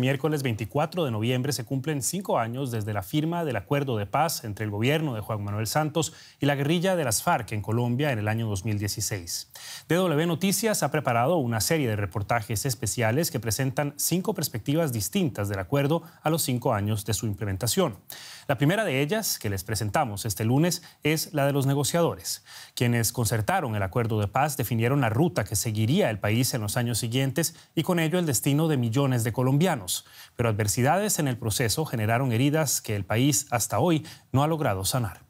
miércoles 24 de noviembre se cumplen cinco años desde la firma del acuerdo de paz entre el gobierno de Juan Manuel Santos y la guerrilla de las FARC en Colombia en el año 2016. DW Noticias ha preparado una serie de reportajes especiales que presentan cinco perspectivas distintas del acuerdo a los cinco años de su implementación. La primera de ellas, que les presentamos este lunes, es la de los negociadores, quienes concertaron el acuerdo de paz, definieron la ruta que seguiría el país en los años siguientes y con ello el destino de millones de colombianos pero adversidades en el proceso generaron heridas que el país hasta hoy no ha logrado sanar.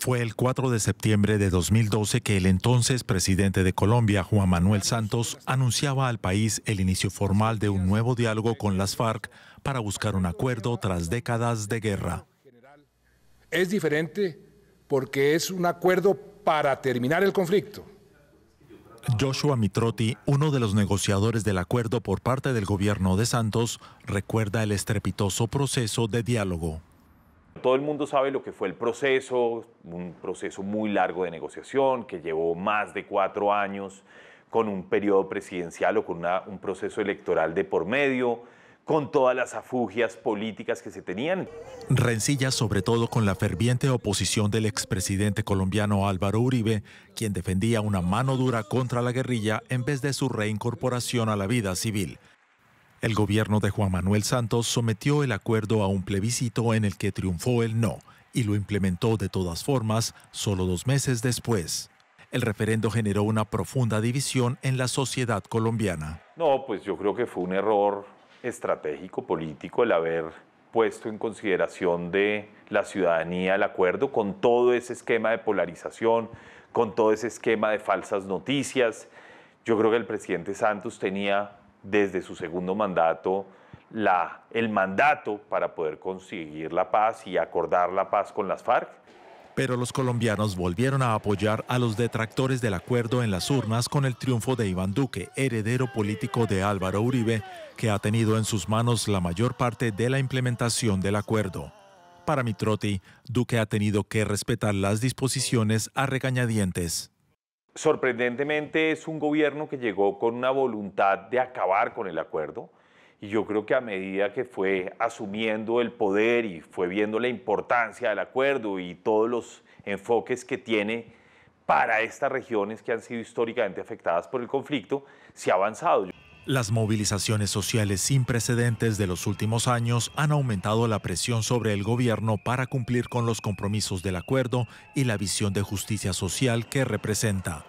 Fue el 4 de septiembre de 2012 que el entonces presidente de Colombia, Juan Manuel Santos, anunciaba al país el inicio formal de un nuevo diálogo con las FARC para buscar un acuerdo tras décadas de guerra. Es diferente porque es un acuerdo para terminar el conflicto. Joshua Mitrotti, uno de los negociadores del acuerdo por parte del gobierno de Santos, recuerda el estrepitoso proceso de diálogo. Todo el mundo sabe lo que fue el proceso, un proceso muy largo de negociación que llevó más de cuatro años con un periodo presidencial o con un proceso electoral de por medio, con todas las afugias políticas que se tenían. Rencilla sobre todo con la ferviente oposición del expresidente colombiano Álvaro Uribe, quien defendía una mano dura contra la guerrilla en vez de su reincorporación a la vida civil. El gobierno de Juan Manuel Santos sometió el acuerdo a un plebiscito en el que triunfó el no y lo implementó de todas formas solo dos meses después. El referendo generó una profunda división en la sociedad colombiana. No, pues yo creo que fue un error estratégico político el haber puesto en consideración de la ciudadanía el acuerdo con todo ese esquema de polarización, con todo ese esquema de falsas noticias. Yo creo que el presidente Santos tenía desde su segundo mandato la, el mandato para poder conseguir la paz y acordar la paz con las FARC pero los colombianos volvieron a apoyar a los detractores del acuerdo en las urnas con el triunfo de Iván Duque, heredero político de Álvaro Uribe, que ha tenido en sus manos la mayor parte de la implementación del acuerdo. Para Mitroti, Duque ha tenido que respetar las disposiciones a regañadientes. Sorprendentemente es un gobierno que llegó con una voluntad de acabar con el acuerdo, y yo creo que a medida que fue asumiendo el poder y fue viendo la importancia del acuerdo y todos los enfoques que tiene para estas regiones que han sido históricamente afectadas por el conflicto, se ha avanzado. Las movilizaciones sociales sin precedentes de los últimos años han aumentado la presión sobre el gobierno para cumplir con los compromisos del acuerdo y la visión de justicia social que representa.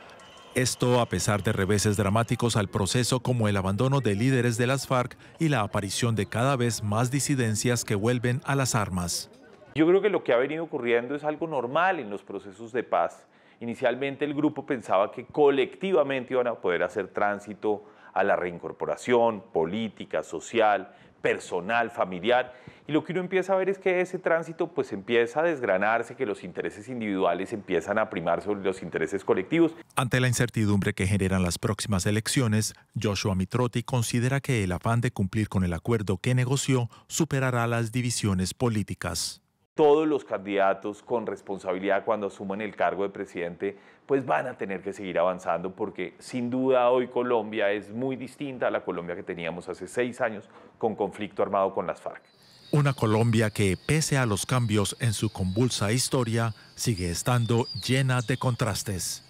Esto a pesar de reveses dramáticos al proceso como el abandono de líderes de las FARC y la aparición de cada vez más disidencias que vuelven a las armas. Yo creo que lo que ha venido ocurriendo es algo normal en los procesos de paz. Inicialmente el grupo pensaba que colectivamente iban a poder hacer tránsito a la reincorporación política, social, personal, familiar. Y lo que uno empieza a ver es que ese tránsito pues empieza a desgranarse, que los intereses individuales empiezan a primar sobre los intereses colectivos. Ante la incertidumbre que generan las próximas elecciones, Joshua Mitrotti considera que el afán de cumplir con el acuerdo que negoció superará las divisiones políticas todos los candidatos con responsabilidad cuando asuman el cargo de presidente, pues van a tener que seguir avanzando porque sin duda hoy Colombia es muy distinta a la Colombia que teníamos hace seis años con conflicto armado con las FARC. Una Colombia que, pese a los cambios en su convulsa historia, sigue estando llena de contrastes.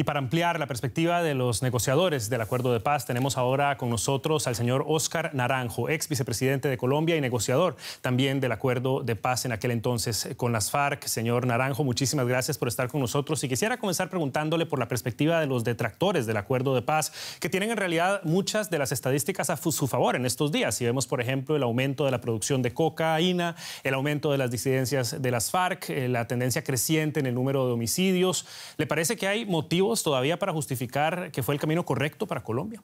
Y para ampliar la perspectiva de los negociadores del acuerdo de paz, tenemos ahora con nosotros al señor Oscar Naranjo, ex vicepresidente de Colombia y negociador también del acuerdo de paz en aquel entonces con las FARC. Señor Naranjo, muchísimas gracias por estar con nosotros y quisiera comenzar preguntándole por la perspectiva de los detractores del acuerdo de paz, que tienen en realidad muchas de las estadísticas a su favor en estos días. Si vemos, por ejemplo, el aumento de la producción de cocaína, el aumento de las disidencias de las FARC, eh, la tendencia creciente en el número de homicidios, ¿le parece que hay motivos todavía para justificar que fue el camino correcto para Colombia?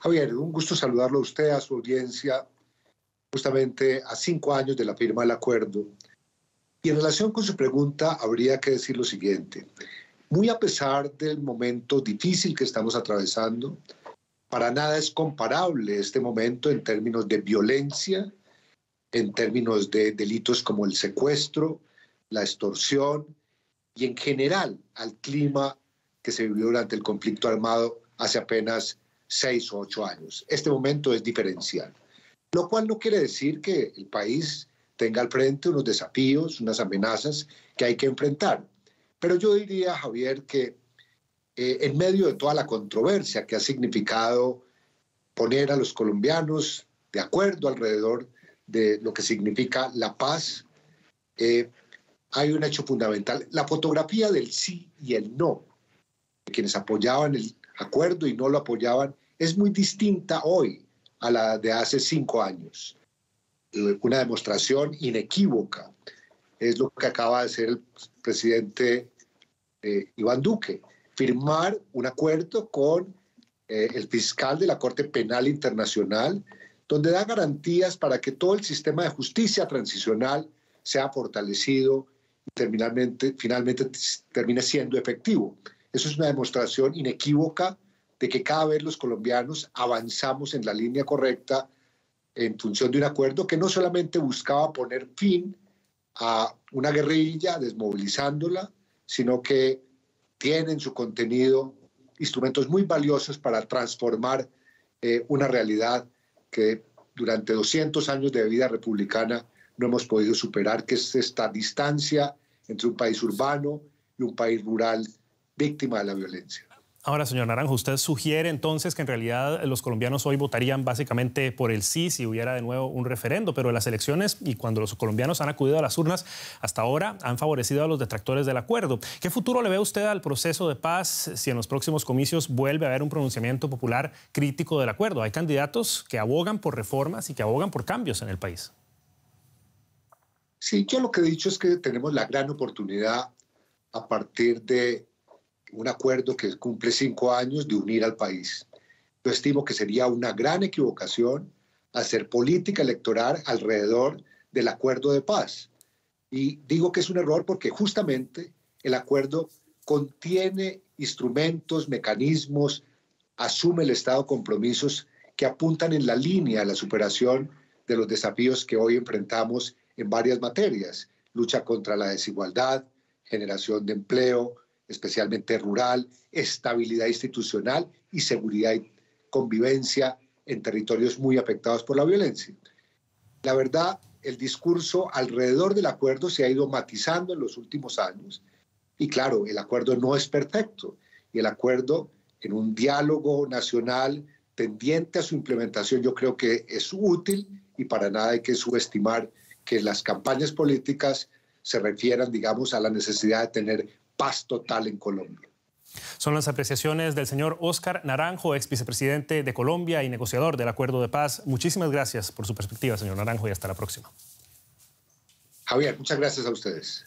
Javier, un gusto saludarlo a usted, a su audiencia, justamente a cinco años de la firma del acuerdo. Y en relación con su pregunta, habría que decir lo siguiente. Muy a pesar del momento difícil que estamos atravesando, para nada es comparable este momento en términos de violencia, en términos de delitos como el secuestro, la extorsión, y en general al clima que se vivió durante el conflicto armado hace apenas seis o ocho años. Este momento es diferencial, lo cual no quiere decir que el país tenga al frente unos desafíos, unas amenazas que hay que enfrentar. Pero yo diría, Javier, que eh, en medio de toda la controversia que ha significado poner a los colombianos de acuerdo alrededor de lo que significa la paz, eh, hay un hecho fundamental. La fotografía del sí y el no, de quienes apoyaban el acuerdo y no lo apoyaban, es muy distinta hoy a la de hace cinco años. Una demostración inequívoca es lo que acaba de hacer el presidente eh, Iván Duque, firmar un acuerdo con eh, el fiscal de la Corte Penal Internacional, donde da garantías para que todo el sistema de justicia transicional sea fortalecido finalmente termina siendo efectivo. Eso es una demostración inequívoca de que cada vez los colombianos avanzamos en la línea correcta en función de un acuerdo que no solamente buscaba poner fin a una guerrilla desmovilizándola, sino que tiene en su contenido instrumentos muy valiosos para transformar eh, una realidad que durante 200 años de vida republicana no hemos podido superar, que es esta distancia entre un país urbano y un país rural víctima de la violencia. Ahora, señor Naranjo, ¿usted sugiere entonces que en realidad los colombianos hoy votarían básicamente por el sí si hubiera de nuevo un referendo? Pero en las elecciones y cuando los colombianos han acudido a las urnas, hasta ahora han favorecido a los detractores del acuerdo. ¿Qué futuro le ve usted al proceso de paz si en los próximos comicios vuelve a haber un pronunciamiento popular crítico del acuerdo? Hay candidatos que abogan por reformas y que abogan por cambios en el país. Sí, yo lo que he dicho es que tenemos la gran oportunidad a partir de un acuerdo que cumple cinco años de unir al país. Yo estimo que sería una gran equivocación hacer política electoral alrededor del acuerdo de paz. Y digo que es un error porque justamente el acuerdo contiene instrumentos, mecanismos, asume el Estado compromisos que apuntan en la línea a la superación de los desafíos que hoy enfrentamos en varias materias, lucha contra la desigualdad, generación de empleo, especialmente rural, estabilidad institucional y seguridad y convivencia en territorios muy afectados por la violencia. La verdad, el discurso alrededor del acuerdo se ha ido matizando en los últimos años y claro, el acuerdo no es perfecto y el acuerdo en un diálogo nacional tendiente a su implementación yo creo que es útil y para nada hay que subestimar que las campañas políticas se refieran, digamos, a la necesidad de tener paz total en Colombia. Son las apreciaciones del señor Óscar Naranjo, ex vicepresidente de Colombia y negociador del acuerdo de paz. Muchísimas gracias por su perspectiva, señor Naranjo, y hasta la próxima. Javier, muchas gracias a ustedes.